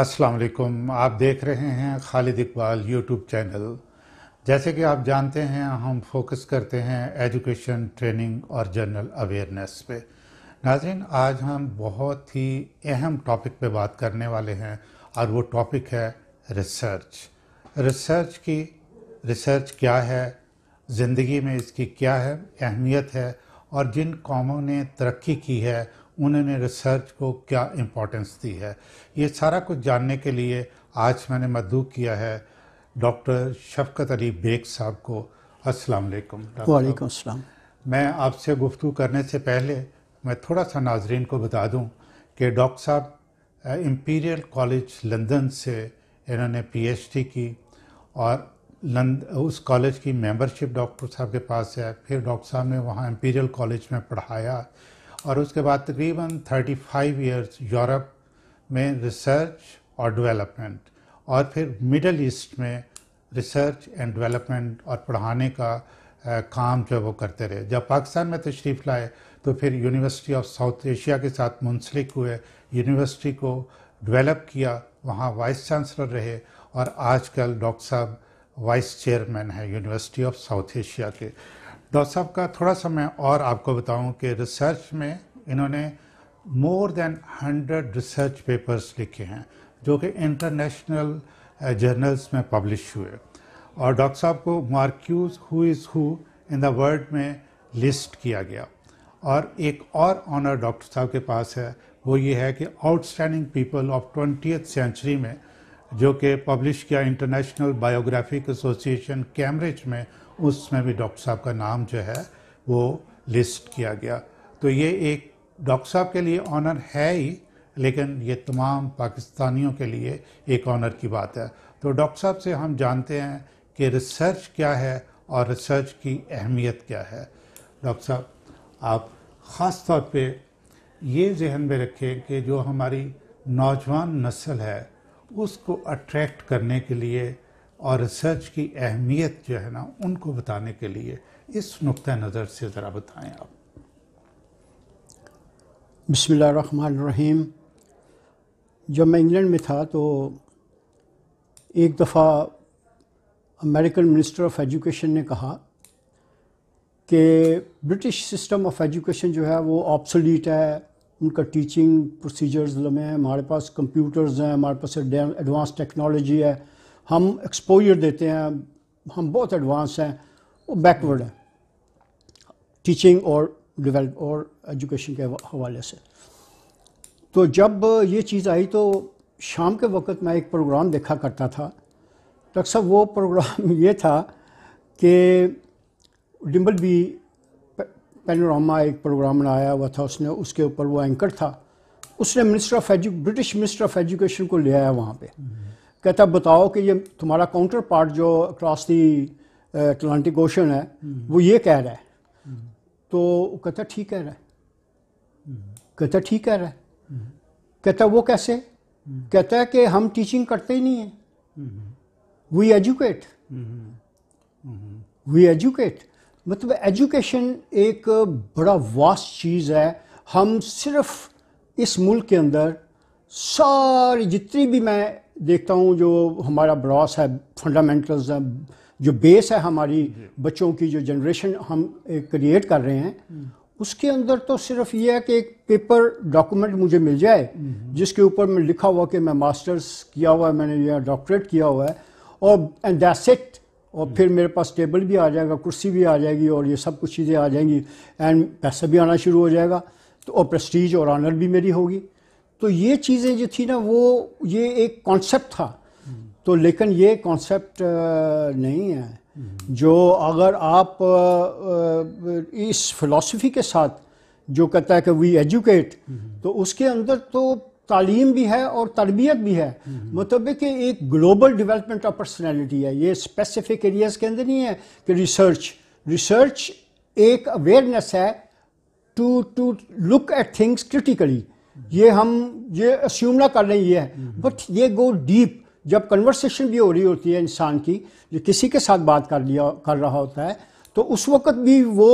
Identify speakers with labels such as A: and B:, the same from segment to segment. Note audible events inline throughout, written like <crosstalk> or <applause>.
A: अस्सलाम वालेकुम आप देख रहे हैं खालिद इकबाल यूट्यूब चैनल जैसे कि आप जानते हैं हम फोकस करते हैं एजुकेशन ट्रेनिंग और जनरल अवेयरनेस पे नाजिन आज हम बहुत ही अहम टॉपिक पे बात करने वाले हैं और वो टॉपिक है रिसर्च रिसर्च की रिसर्च क्या है ज़िंदगी में इसकी क्या है अहमियत है और जिन कौमों ने तरक्की की है उन्होंने रिसर्च को क्या इम्पोर्टेंस दी है ये सारा कुछ जानने के लिए आज मैंने मधु किया है डॉक्टर शफकत अली बेग साहब को अस्सलाम वालेकुम वालेकुम अस्सलाम मैं आपसे गुफ्तु करने से पहले मैं थोड़ा सा नाजरीन को बता दूं कि डॉक्टर साहब इम्पीरियल कॉलेज लंदन से इन्होंने पीएचडी की और लंद उस कॉलेज की मेंबरशिप डॉक्टर साहब के पास है फिर डॉक्टर साहब ने वहाँ इम्पीरियल कॉलेज में पढ़ाया और उसके बाद तकरीबन 35 ईयर्स यूरोप में रिसर्च और डेवलपमेंट और फिर मिडल ईस्ट में रिसर्च एंड डेवलपमेंट और पढ़ाने का आ, काम जो वो करते रहे जब पाकिस्तान में तशरीफ़ लाए तो फिर यूनिवर्सिटी ऑफ साउथ एशिया के साथ मुंसलिक हुए यूनिवर्सिटी को डेवलप किया वहाँ वाइस चांसलर रहे और आजकल डॉक्टर साहब वाइस चेयरमैन है यूनिवर्सिटी ऑफ साउथ एशिया के डॉक्टर साहब का थोड़ा सा मैं और आपको बताऊं कि रिसर्च में इन्होंने more than hundred research papers लिखे हैं जो कि इंटरनेशनल जर्नल्स uh, में पब्लिश हुए और डॉक्टर साहब को Marquis who is who in the world में लिस्ट किया गया और एक और ऑनर डॉक्टर साहब के पास है वो ये है कि outstanding people of twenty century में जो कि पब्लिश किया इंटरनेशनल बायोग्राफिक एसोसिएशन कैम्ब्रिज में उसमें भी डॉक्टर साहब का नाम जो है वो लिस्ट किया गया तो ये एक डॉक्टर साहब के लिए ऑनर है ही लेकिन ये तमाम पाकिस्तानियों के लिए एक ऑनर की बात है तो डॉक्टर साहब से हम जानते हैं कि रिसर्च क्या है और रिसर्च की अहमियत क्या है डॉक्टर साहब आप ख़ास तौर पे ये जहन में रखें कि जो हमारी नौजवान नस्ल है उसको अट्रैक्ट करने के लिए और रिसर्च की अहमियत जो है ना उनको बताने के लिए इस नुक़ नज़र से ज़रा बताएं आप
B: रहीम जब मैं इंग्लैंड में था तो एक दफ़ा अमेरिकन मिनिस्टर ऑफ एजुकेशन ने कहा कि ब्रिटिश सिस्टम ऑफ एजुकेशन जो है वो ऑप्सोलीट है उनका टीचिंग प्रोसीजर्स लमे हैं हमारे पास कंप्यूटर्स हैं हमारे पास एडवांस टेक्नोलॉजी है हम एक्सपोजर देते हैं हम बहुत एडवांस हैं वो बैकवर्ड है टीचिंग और डिवेल्प और एजुकेशन के हवाले से तो जब ये चीज़ आई तो शाम के वक्त मैं एक प्रोग्राम देखा करता था तो अक्सर वो प्रोग्राम <laughs> ये था कि डिम्बल भी पेनोरामा एक प्रोग्राम बनाया हुआ था उसने उसके ऊपर वो एंकर था उसने minister of edu British minister of education को ले आया वहाँ पर कहता बताओ कि ये तुम्हारा काउंटर पार्ट जो अक्रॉस दी अटलांटिक ओशन है हम्म। वो ये कह रहा है हम्म। तो कहता ठीक कह रहा है हम्म। कहता ठीक कह रहा है कहता वो कैसे कहता है कि हम टीचिंग करते ही नहीं हैं वी एजुकेट वी एजुकेट मतलब एजुकेशन एक बड़ा वास्ट चीज़ है हम सिर्फ इस मुल्क के अंदर सारी जितनी भी मैं देखता हूँ जो हमारा ब्रॉस है फंडामेंटल्स है जो बेस है हमारी बच्चों की जो जनरेशन हम क्रिएट कर रहे हैं हम्म। उसके अंदर तो सिर्फ ये है कि एक पेपर डॉक्यूमेंट मुझे मिल जाए हम्म। जिसके ऊपर मैं लिखा हुआ कि मैं मास्टर्स किया हुआ है मैंने या डॉक्टरेट किया हुआ है और एंड दैट्स इट और हम्म। फिर मेरे पास टेबल भी आ जाएगा कुर्सी भी आ जाएगी और ये सब कुछ चीज़ें आ जाएंगी एंड पैसा भी आना शुरू हो जाएगा तो और प्रस्टीज और ऑनर भी मेरी होगी तो ये चीज़ें जो थी ना वो ये एक कॉन्सेप्ट था तो लेकिन ये कॉन्सेप्ट नहीं है जो अगर आप इस फिलॉसफी के साथ जो कहता है कि वी एजुकेट तो उसके अंदर तो तालीम भी है और तरबियत भी है मतलब कि एक ग्लोबल डेवलपमेंट ऑफ पर्सनैलिटी है ये स्पेसिफिक एरियाज के अंदर नहीं है कि रिसर्च रिसर्च एक अवेयरनेस है to to look at things critically ये हम ये अस्यूम ना कर रहे हैं बट ये गो डीप जब कन्वर्सेशन भी हो रही होती है इंसान की जो किसी के साथ बात कर लिया कर रहा होता है तो उस वक्त भी वो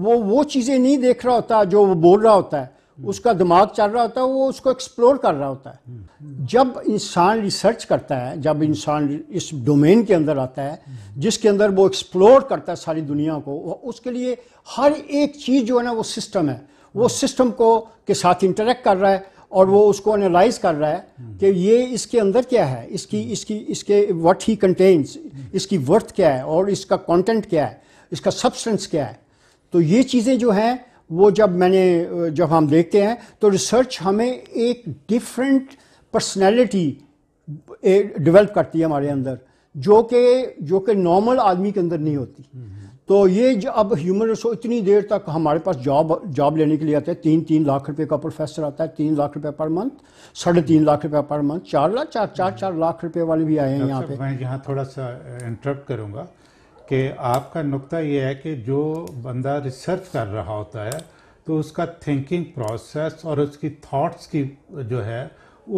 B: वो वो चीज़ें नहीं देख रहा होता जो वो बोल रहा होता है हम्म। उसका दिमाग चल रहा होता है वो उसको एक्सप्लोर कर रहा होता है हम्म। जब इंसान रिसर्च करता है जब इंसान इस डोमेन के अंदर आता है हम्म। जिसके अंदर वो एक्सप्लोर करता है सारी दुनिया को उसके लिए हर एक चीज़ जो है ना वो सिस्टम है वो सिस्टम को के साथ इंटरेक्ट कर रहा है और वो उसको एनालाइज कर रहा है कि ये इसके अंदर क्या है इसकी इसकी इसके वट ही कंटेंट्स इसकी वर्थ क्या है और इसका कंटेंट क्या है इसका सब्सटेंस क्या है तो ये चीज़ें जो हैं वो जब मैंने जब हम देखते हैं तो रिसर्च हमें एक डिफरेंट पर्सनैलिटी डेवलप करती है हमारे अंदर जो कि जो कि नॉर्मल आदमी के अंदर नहीं होती तो ये अब ह्यूमन रिसोर्स इतनी देर तक हमारे पास जॉब जॉब लेने के लिए आते हैं तीन तीन लाख रुपए का प्रोफेसर आता है तीन लाख रुपए पर मंथ साढ़े तीन लाख रुपए पर मंथ चार लाख चार चार चार लाख रुपए वाले भी आए हैं यहाँ पे
A: मैं यहाँ थोड़ा सा इंटरप्ट करूँगा कि आपका नुक्ता ये है कि जो बंदा रिसर्च कर रहा होता है तो उसका थिंकिंग प्रोसेस और उसकी थॉट्स की जो है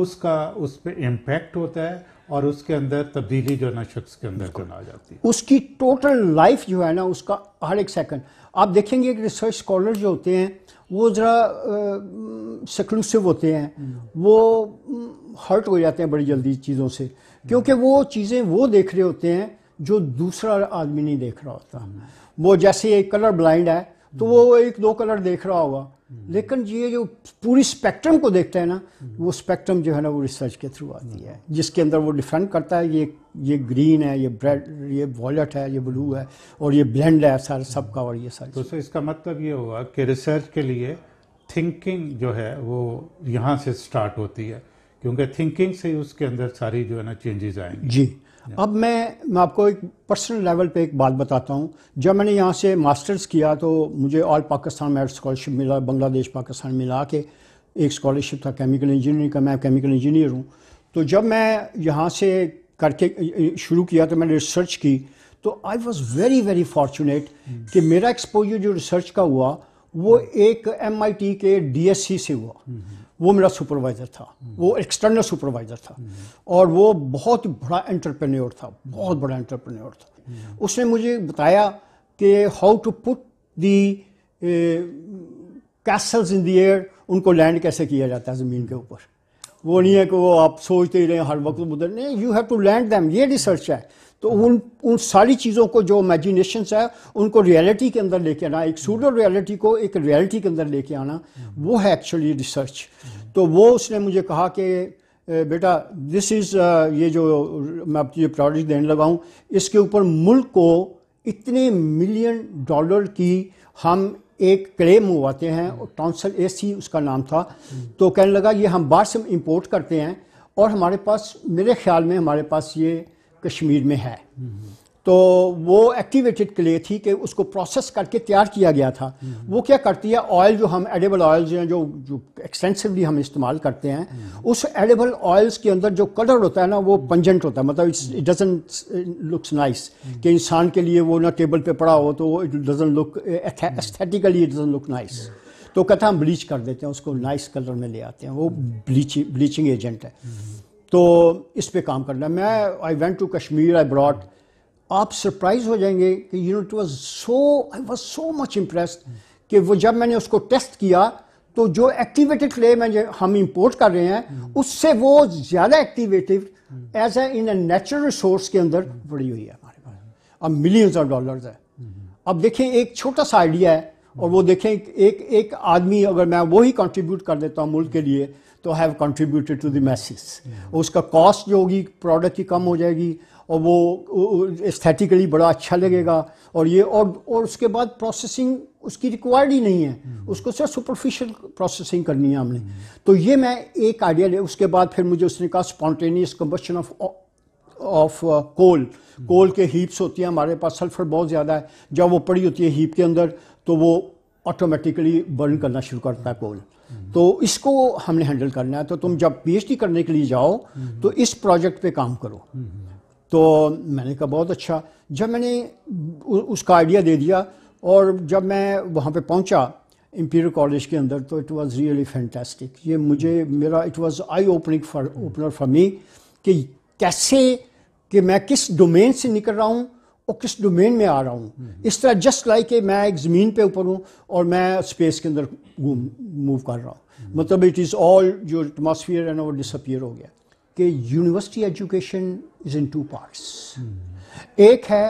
A: उसका उस पर इम्पेक्ट होता है और उसके अंदर तब्दीली जो है ना शख्स के अंदर आ जाती
B: है उसकी टोटल लाइफ जो है ना उसका हर एक सेकंड आप देखेंगे कि रिसर्च स्कॉलर जो होते हैं वो ज़रा सक्लूसिव होते हैं हम्म। वो हर्ट हो जाते हैं बड़ी जल्दी चीज़ों से क्योंकि वो चीज़ें वो देख रहे होते हैं जो दूसरा आदमी नहीं देख रहा होता वो जैसे एक कलर ब्लाइंड है तो वो एक दो कलर देख रहा होगा लेकिन ये जो पूरी स्पेक्ट्रम को देखता है ना वो स्पेक्ट्रम जो है ना वो रिसर्च के थ्रू आती है जिसके अंदर वो डिफेंड करता है ये ये ग्रीन है ये ब्रेड ये वॉलेट है ये ब्लू है और ये ब्लेंड है सारा सबका और ये सर तो सर
A: इसका मतलब ये हुआ कि रिसर्च के लिए थिंकिंग जो है वो यहाँ से स्टार्ट होती है क्योंकि थिंकिंग से उसके अंदर सारी जो है ना चेंजेस आएंगे
B: जी अब मैं मैं आपको एक पर्सनल लेवल पे एक बात बताता हूँ जब मैंने यहाँ से मास्टर्स किया तो मुझे ऑल पाकिस्तान में स्कॉलरशिप मिला बांग्लादेश पाकिस्तान मिला के एक स्कॉलरशिप था केमिकल इंजीनियरिंग का मैं केमिकल इंजीनियर हूँ तो जब मैं यहाँ से करके शुरू किया तो मैंने रिसर्च की तो I was very very fortunate कि मेरा एक्सपोजर जो रिसर्च का हुआ वो hmm. एक एम के डी से हुआ hmm. वो मेरा सुपरवाइज़र था वो एक्सटर्नल सुपरवाइज़र था और वो बहुत बड़ा एंटरप्रेन्योर था बहुत बड़ा एंटरप्रेन्योर था उसने मुझे बताया कि how to put the castles in the air उनको लैंड कैसे किया जाता है ज़मीन के ऊपर वो नहीं है कि वो आप सोचते ही रहें हर वक्त उधर नहीं you have to land them ये रिसर्च है तो उन उन सारी चीज़ों को जो इमेजिनेशंस है उनको रियलिटी के अंदर लेके आना एक सूडो रियलिटी को एक रियलिटी के अंदर लेके आना वो है एक्चुअली रिसर्च तो वो उसने मुझे कहा कि बेटा दिस इज़ uh, ये जो मैं आपको ये प्रोडक्ट देने लगा हूँ इसके ऊपर मुल्क को इतने मिलियन डॉलर की हम एक क्लेम हुआते हैं और ए सी उसका नाम था तो कहने लगा ये हम बाहर से इम्पोर्ट करते हैं और हमारे पास मेरे ख्याल में हमारे पास ये कश्मीर में है तो वो एक्टिवेटेड क्ले थी कि उसको प्रोसेस करके तैयार किया गया था वो क्या करती है ऑयल जो हम एडेबल ऑयल्स हैं जो जो एक्सटेंसिवली हम इस्तेमाल करते हैं उस एडेबल ऑयल्स के अंदर जो कलर होता है ना वो पंजेंट होता है मतलब इट डजेंट लुक्स नाइस कि इंसान के लिए वो ना टेबल पे पड़ा हो तो it doesn't look aesthetically it doesn't look nice तो कहता हम ब्लीच कर देते हैं उसको नाइस कलर में ले आते हैं वो ब्लीच ब्लीचिंग एजेंट है तो इस पर काम करना मैं I went to Kashmir I broad आप सरप्राइज हो जाएंगे कि you know it was so I was so much impress कि वो जब मैंने उसको टेस्ट किया तो जो एक्टिवेटेड क्ले मैं हम इम्पोर्ट कर रहे हैं उससे वो ज़्यादा एक्टिवेटिव as a in natural resource के अंदर बड़ी हुई है हमारे पास अब मिलियंस ऑफ डॉलर्स है अब देखें एक छोटा सा आइडिया है और वो देखें एक एक आदमी अगर मैं वही कंट्रीब्यूट कर देता हूँ मुल्क के लिए तो have contributed to the message उसका कॉस्ट जो होगी प्रोडक्ट की कम हो जाएगी और वो एस्थेटिकली बड़ा अच्छा लगेगा और ये और और उसके बाद प्रोसेसिंग उसकी रिक्वायर्ड ही नहीं है उसको सिर्फ सुपरफिशियल प्रोसेसिंग करनी है हमने तो ये मैं एक आइडिया ले उसके बाद फिर मुझे उसने कहा spontaneous combustion of of coal coal के हीप्स होती हैं हमारे पास सल्फर बहुत ज़्यादा है जब वो पड़ी होती है हीप के अंदर तो वो ऑटोमेटिकली बर्न करना शुरू करता है कोल तो इसको हमने हैंडल करना है तो तुम जब पीएचडी करने के लिए जाओ तो इस प्रोजेक्ट पे काम करो तो मैंने कहा बहुत अच्छा जब मैंने उसका आइडिया दे दिया और जब मैं वहाँ पे पहुँचा इम्पीरियल कॉलेज के अंदर तो इट वाज रियली फैंटेस्टिक ये मुझे मेरा it was I opening for opener for me कि कैसे कि मैं किस डोमेन से निकल रहा हूँ वो किस डोमेन में आ रहा हूँ हम्म। इस तरह जस्ट लाइक like मैं एक ज़मीन पे ऊपर हूँ और मैं स्पेस के अंदर मूव कर रहा हूँ हम्म। मतलब इट इज़ ऑल जो एटमोसफियर है ना वो डिसअपियर हो गया कि university education is in two parts एक है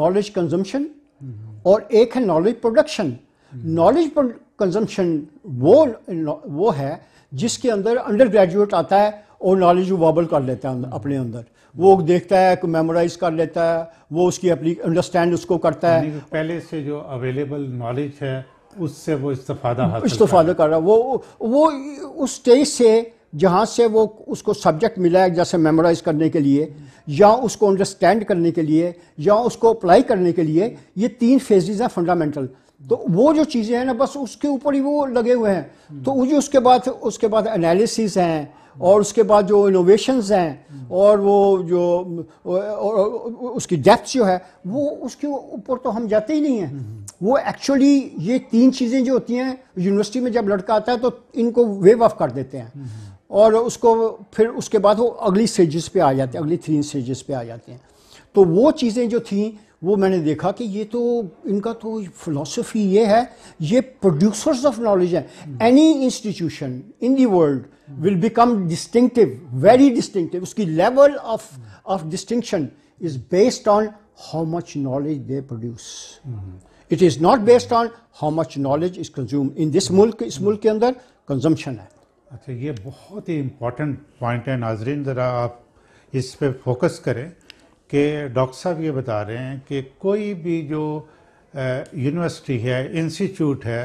B: नॉलेज कंजम्पशन हम्म। और एक है नॉलेज प्रोडक्शन नॉलेज कंजम्पशन वो वो है जिसके अंदर अंडर ग्रेजुएट आता है और नॉलेज वो वाबल कर लेता है अं- अपने अंदर वो देखता है मेमोराइज कर लेता है वो उसकी अपनी अंडरस्टैंड उसको करता है पहले से जो अवेलेबल नॉलेज है उससे वो इस्तेफादा हासिल कर रहा है वो वो उस स्टेज से जहाँ से वो उसको सब्जेक्ट मिला है जैसे मेमोराइज करने के लिए या उसको अंडरस्टैंड करने के लिए या उसको अप्लाई करने के लिए ये तीन फेजेज हैं फंडामेंटल तो वो जो चीज़ें हैं ना बस उसके ऊपर ही वो लगे हुए हैं तो वो जो उसके बाद उसके बाद एनालिसिस हैं और उसके बाद जो इनोवेशंस हैं और वो जो और उसकी डेप्थ जो है वो उसके ऊपर तो हम जाते ही नहीं हैं वो एक्चुअली ये तीन चीज़ें जो होती हैं यूनिवर्सिटी में जब लड़का आता है तो इनको वेव ऑफ कर देते हैं और उसको फिर उसके बाद वो अगली स्टेजेस पे आ जाते हैं अगली थ्री स्टेजेस पे आ जाते हैं तो वो चीज़ें जो थी वो मैंने देखा कि ये तो इनका तो फिलोसफी ये है ये प्रोड्यूसर्स ऑफ नॉलेज है any institution in the world will become distinctive very distinctive उसकी level of of distinction is based on how much knowledge they produce it is not based on how much knowledge is consume in this मुल्क इस मुल्क के अंदर consumption है
A: अच्छा ये बहुत ही इंपॉर्टेंट पॉइंट है नाजरीन ज़रा आप इस पर फोकस करें कि डॉक्टर साहब ये बता रहे हैं कि कोई भी जो यूनिवर्सिटी है इंस्टीट्यूट है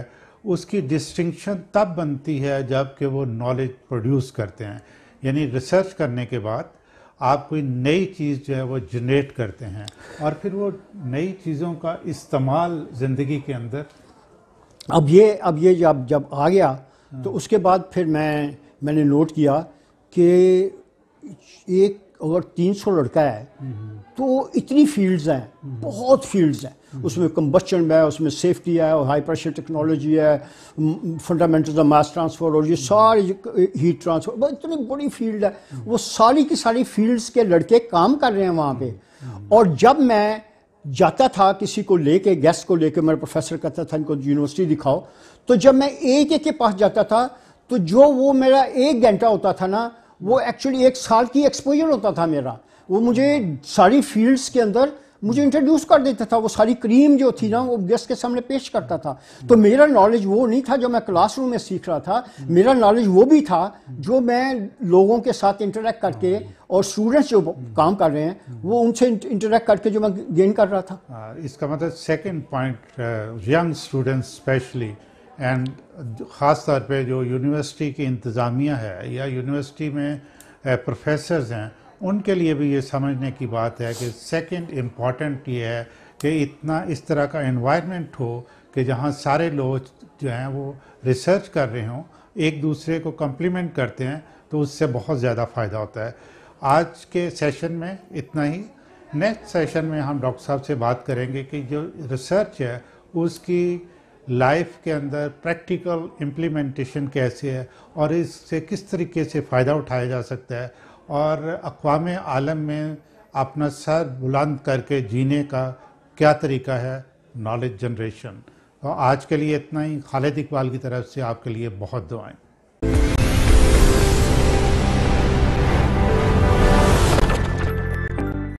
A: उसकी डिस्टिंक्शन तब बनती है जब कि वो नॉलेज प्रोड्यूस करते हैं यानी रिसर्च करने के बाद आप कोई नई चीज़ जो है वो जनरेट करते हैं और फिर वो नई चीज़ों का इस्तेमाल ज़िंदगी के अंदर
B: अब ये अब ये जब जब आ गया तो हाँ। उसके बाद फिर मैं मैंने नोट किया कि एक अगर 300 लड़का है तो इतनी फील्ड्स हैं बहुत फील्ड्स हैं उसमें कम्बस्चन है उसमें सेफ्टी है और हाई प्रेशर टेक्नोलॉजी है फंडामेंटल ऑफ मास ट्रांसफर और ये सारी हीट ट्रांसफर इतनी बड़ी फील्ड है वो सारी की सारी फील्ड्स के लड़के काम कर रहे हैं वहाँ पे और जब मैं जाता था किसी को लेके गेस्ट को लेके मेरा प्रोफेसर कहता था इनको यूनिवर्सिटी दिखाओ तो जब मैं एक एक के पास जाता था तो जो वो मेरा एक घंटा होता था ना वो एक्चुअली एक साल की एक्सपोजर होता था मेरा वो मुझे सारी फील्ड्स के अंदर मुझे इंट्रोड्यूस कर देता था वो सारी क्रीम जो थी ना वो गेस्ट के सामने पेश करता था तो मेरा नॉलेज वो नहीं था जो मैं क्लासरूम में सीख रहा था मेरा नॉलेज वो भी था जो मैं लोगों के साथ इंटरेक्ट करके और स्टूडेंट्स जो काम कर रहे हैं वो उनसे इंटरेक्ट करके जो मैं गेन कर रहा था हाँ, इसका मतलब second
A: point young students specially and ख़ास तौर पे जो यूनिवर्सिटी की इंतज़ामिया है या यूनिवर्सिटी में प्रोफेसर्स हैं उनके लिए भी ये समझने की बात है कि सेकंड इम्पॉर्टेंट ये है कि इतना इस तरह का इन्वायरमेंट हो कि जहाँ सारे लोग जो हैं वो रिसर्च कर रहे हों एक दूसरे को कम्प्लीमेंट करते हैं तो उससे बहुत ज़्यादा फ़ायदा होता है आज के सेशन में इतना ही नेक्स्ट सेशन में हम डॉक्टर साहब से बात करेंगे कि जो रिसर्च है उसकी लाइफ के अंदर प्रैक्टिकल इम्प्लीमेंटेशन कैसे है और इससे किस तरीके से फ़ायदा उठाया जा सकता है और अकवाम आलम में अपना सर बुलंद करके जीने का क्या तरीका है नॉलेज जनरेशन तो आज के लिए इतना ही खालिद इकबाल की तरफ से आपके लिए बहुत दुआएं